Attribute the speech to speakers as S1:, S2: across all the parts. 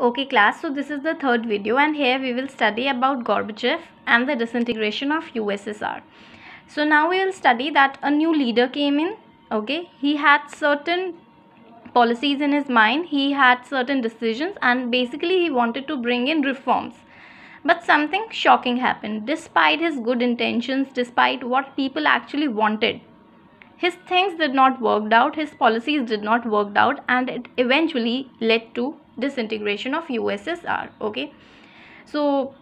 S1: Okay class, so this is the third video and here we will study about Gorbachev and the disintegration of USSR. So now we will study that a new leader came in, okay. He had certain policies in his mind, he had certain decisions and basically he wanted to bring in reforms. But something shocking happened. Despite his good intentions, despite what people actually wanted, his things did not work out, his policies did not work out and it eventually led to disintegration of USSR okay so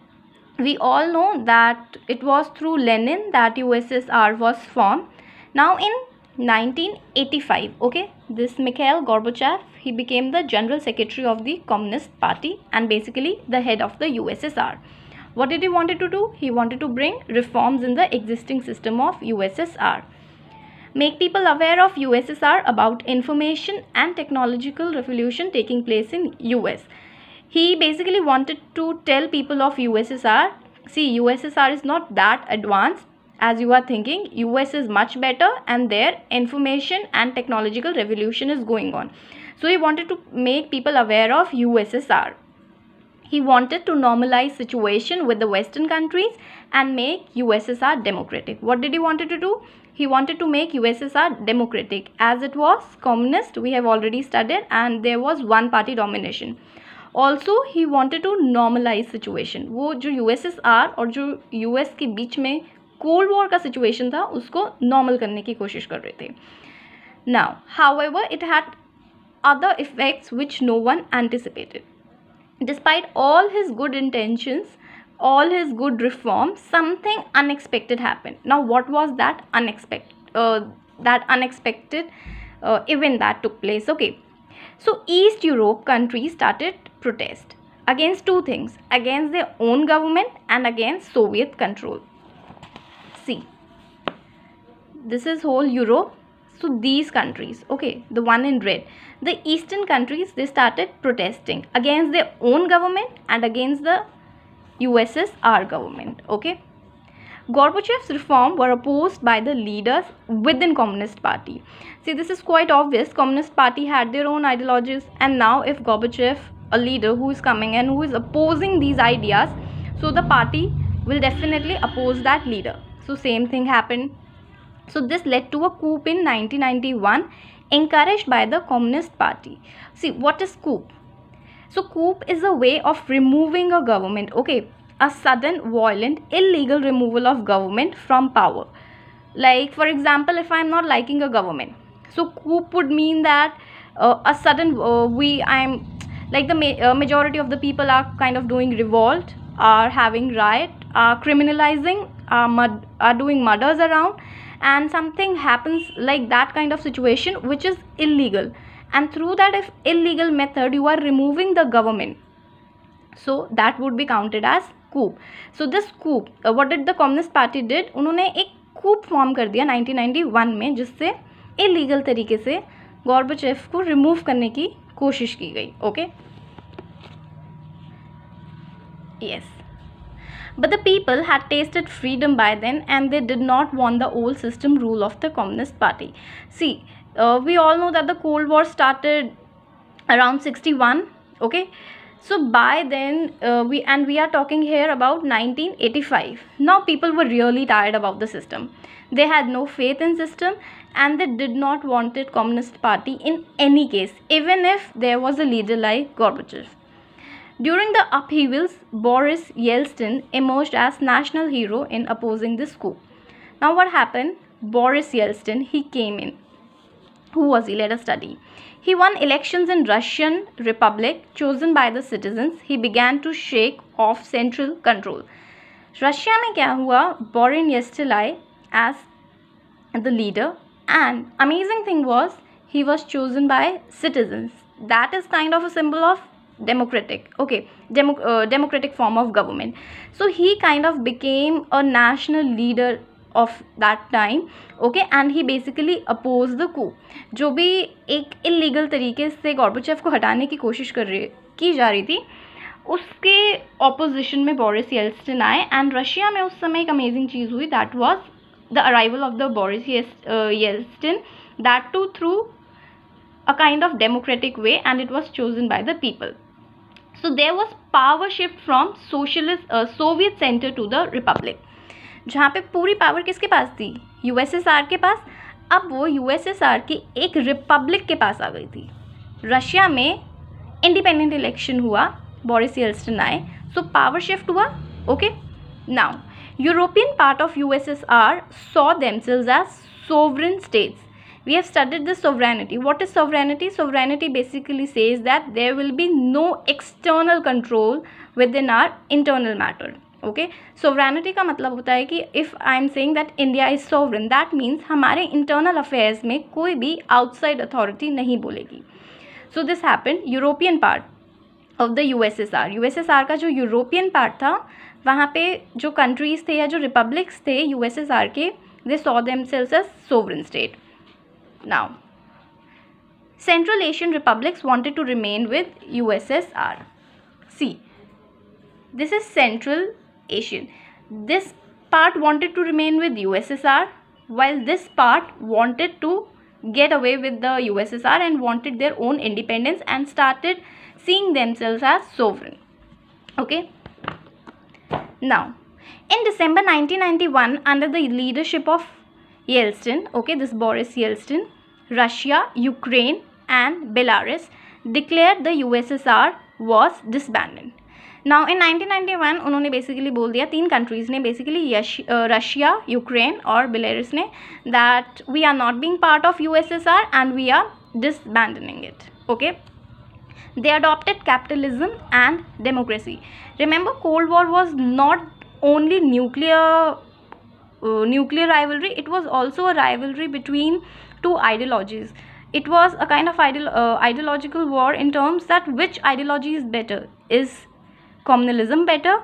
S1: we all know that it was through Lenin that USSR was formed now in 1985 okay this Mikhail Gorbachev he became the general secretary of the communist party and basically the head of the USSR what did he wanted to do he wanted to bring reforms in the existing system of USSR make people aware of USSR about information and technological revolution taking place in US. He basically wanted to tell people of USSR, see USSR is not that advanced as you are thinking, US is much better and their information and technological revolution is going on. So he wanted to make people aware of USSR. He wanted to normalize situation with the western countries and make USSR democratic. What did he wanted to do? he wanted to make USSR democratic. As it was communist, we have already studied and there was one party domination. Also, he wanted to normalize situation. वो जो USSR और जो you के बीच में cold war का situation था उसको normal करने की कोशिश कर रहे थे now however it other effects which no one anticipated. Despite all his good intentions, all his good reforms, something unexpected happened. Now, what was that unexpected? Uh, that unexpected uh, event that took place. Okay, so East Europe countries started protest against two things: against their own government and against Soviet control. See, this is whole Europe. So these countries, okay, the one in red, the Eastern countries, they started protesting against their own government and against the USSR government. Okay. Gorbachev's reform were opposed by the leaders within Communist Party. See, this is quite obvious. Communist Party had their own ideologies, and now if Gorbachev, a leader who is coming and who is opposing these ideas, so the party will definitely oppose that leader. So same thing happened. So this led to a coup in 1991, encouraged by the Communist Party. See, what is coup? So coup is a way of removing a government. Okay, a sudden, violent, illegal removal of government from power. Like for example, if I am not liking a government, so coup would mean that uh, a sudden uh, we I am like the ma uh, majority of the people are kind of doing revolt, are having riot, are criminalizing, are mud are doing murders around, and something happens like that kind of situation which is illegal and through that illegal method you are removing the government so that would be counted as coup so this coup uh, what did the communist party did उन्होंने एक coup form कर दिया 1991 में जिससे illegal तरीके से गॉर्बचेव को remove करने की कोशिश की गई okay? Yes, But the people had tasted freedom by then and they did not want the old system rule of the Communist Party. See, uh, we all know that the cold war started around 61 okay so by then uh, we and we are talking here about 1985 now people were really tired about the system they had no faith in system and they did not wanted communist party in any case even if there was a leader like gorbachev during the upheavals boris yeltsin emerged as national hero in opposing this coup now what happened boris yeltsin he came in who was he? Let us study. He won elections in Russian Republic chosen by the citizens. He began to shake off central control. Russia में क्या हुआ Boris येस्टिलाई as as the leader, and amazing thing was he was chosen by citizens. That is kind of a symbol of democratic okay Demo uh, democratic form of government so he kind of became a national leader of that time okay and he basically oppose the coup जो भी एक illegal तरीके से गॉर्बोचेव को हटाने की कोशिश कर रही की जा रही थी उसके ऑपोजिशन में बोरिस येल्सिन आए एंड रशिया में उस समय एक अमेजिंग चीज़ हुई that was the arrival of the Boris Yeltsin that too through a kind of democratic way and it was chosen by the people so there was power shift from socialist Soviet centre to the republic जहाँ पे पूरी power किसके पास थी USSR के पास अब वो USSR की एक रिपब्लिक के पास आ गई थी रशिया में इंडिपेंडेंट इलेक्शन हुआ बोरिस एल्स्टन आए सो तो पावर शिफ्ट हुआ okay now European part of U S S R saw themselves as sovereign states we have studied the sovereignty what is sovereignty sovereignty basically says that there will be no external control within our internal matter okay sovereignty का मतलब होता है कि if I am saying that India is sovereign that means हमारे internal affairs में कोई भी outside authority नहीं बोलेगी so this happen European part of the U S S R U S S R का जो यूरोपियन पार्ट था वहाँ पे जो कंट्रीज़ थे या जो रिपब्लिक्स थे यू एस एस आर के they saw themselves as sovereign state now central wanted to remain with U S S R see this is central Asian. This part wanted to remain with USSR while this part wanted to get away with the USSR and wanted their own independence and started seeing themselves as sovereign. Okay. Now, in December 1991, under the leadership of Yeltsin, okay, this Boris Yeltsin, Russia, Ukraine and Belarus declared the USSR was disbanded. Now in 1991 उन्होंने basically बोल दिया तीन countries ने basically Russia Ukraine और Belarus ने that we are not being part of USSR and we are disbanding it okay they adopted capitalism and democracy remember cold war was not only nuclear nuclear rivalry it was also a rivalry between two ideologies it was a kind of ideological war in terms that which ideology is better is communalism better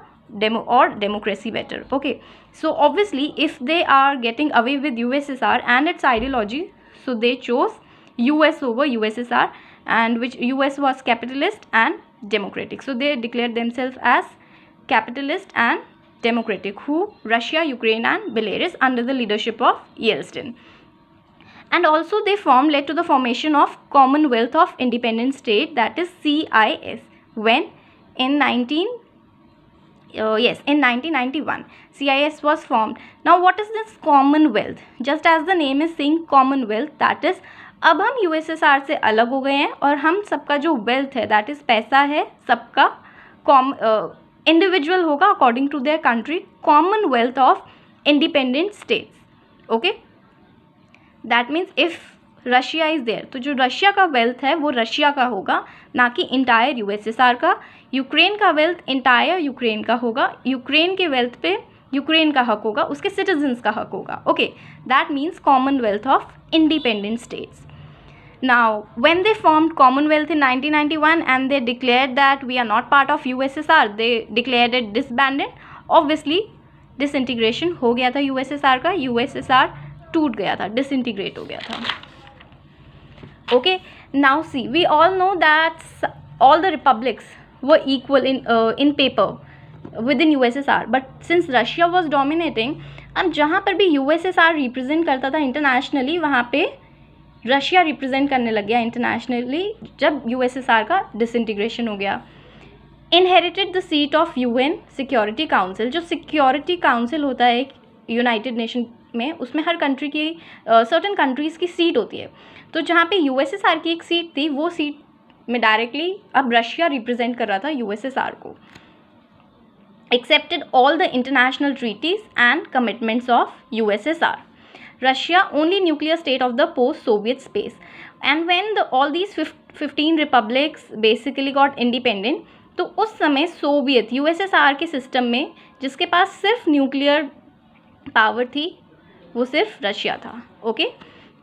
S1: demo or democracy better okay so obviously if they are getting away with ussr and its ideology so they chose us over ussr and which us was capitalist and democratic so they declared themselves as capitalist and democratic who russia ukraine and belarus under the leadership of yeltsin and also they form led to the formation of commonwealth of independent state that is cis when in 19 uh, yes in 1991 cis was formed now what is this commonwealth just as the name is saying commonwealth that is अब हम USSR से अलग हो गए हैं और हम सबका जो वेल्थ है दैट इज़ पैसा है सबका कॉम इंडिविजुअल uh, होगा according to their country commonwealth of independent states okay that means if Russia is there तो जो रशिया का वेल्थ है वो रशिया का होगा ना कि इंटायर यूएसएसआर का यूक्रेन का वेल्थ इंटायर यूक्रेन का होगा यूक्रेन के वेल्थ पे यूक्रेन का हक होगा उसके सिटीजन्स का हक होगा okay that means commonwealth of independent states now when they formed commonwealth in 1991 and they declare that we are not part of U they declare it disbanded obviously disintegration हो गया था यू का you टूट गया था disintegrate हो गया था okay now see we all know that all the republics वो equal in in paper within U S S R but since Russia was dominating अब जहाँ पर भी U S S R represent करता था इंटरनेशनली वहाँ पर Russia represent करने लग गया इंटरनेशनली जब यू एस एस आर का डिसइंटीग्रेशन हो गया inherited the seat of U N security council जो सिक्योरिटी काउंसिल होता है यूनाइटेड नेशन में उसमें हर कंट्री की सर्टन कंट्रीज़ की सीट होती है तो जहाँ पे यूएसएसआर की एक सीट थी वो सीट में डायरेक्टली अब रशिया रिप्रेजेंट कर रहा था यूएसएसआर को accepted all the international treaties and commitments of USSR Russia only nuclear state of the post Soviet space and when the all these fifteen republics basically got independent तो उस समय Soviet USSR के system में जिसके पास सिर्फ nuclear power थी वो सिर्फ रशिया था okay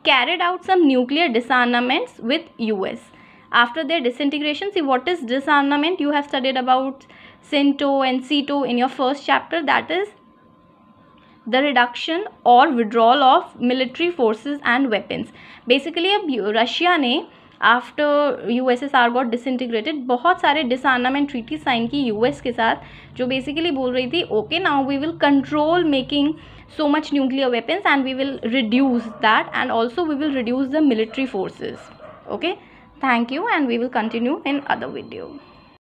S1: carried out some nuclear disarmaments with U S after their disintegration see what is disarmament you have studied about CENTO and SEATO in your first chapter that is the reduction और withdrawal of military forces and weapons basically अब Russia ने after U S S R got disintegrated बहुत सारे disarmament treaty sign की U S के साथ जो बेसिकली बोल रही थी okay now we will control making so much nuclear weapons and we will reduce that and also we will reduce the military forces okay thank you and we will continue in other video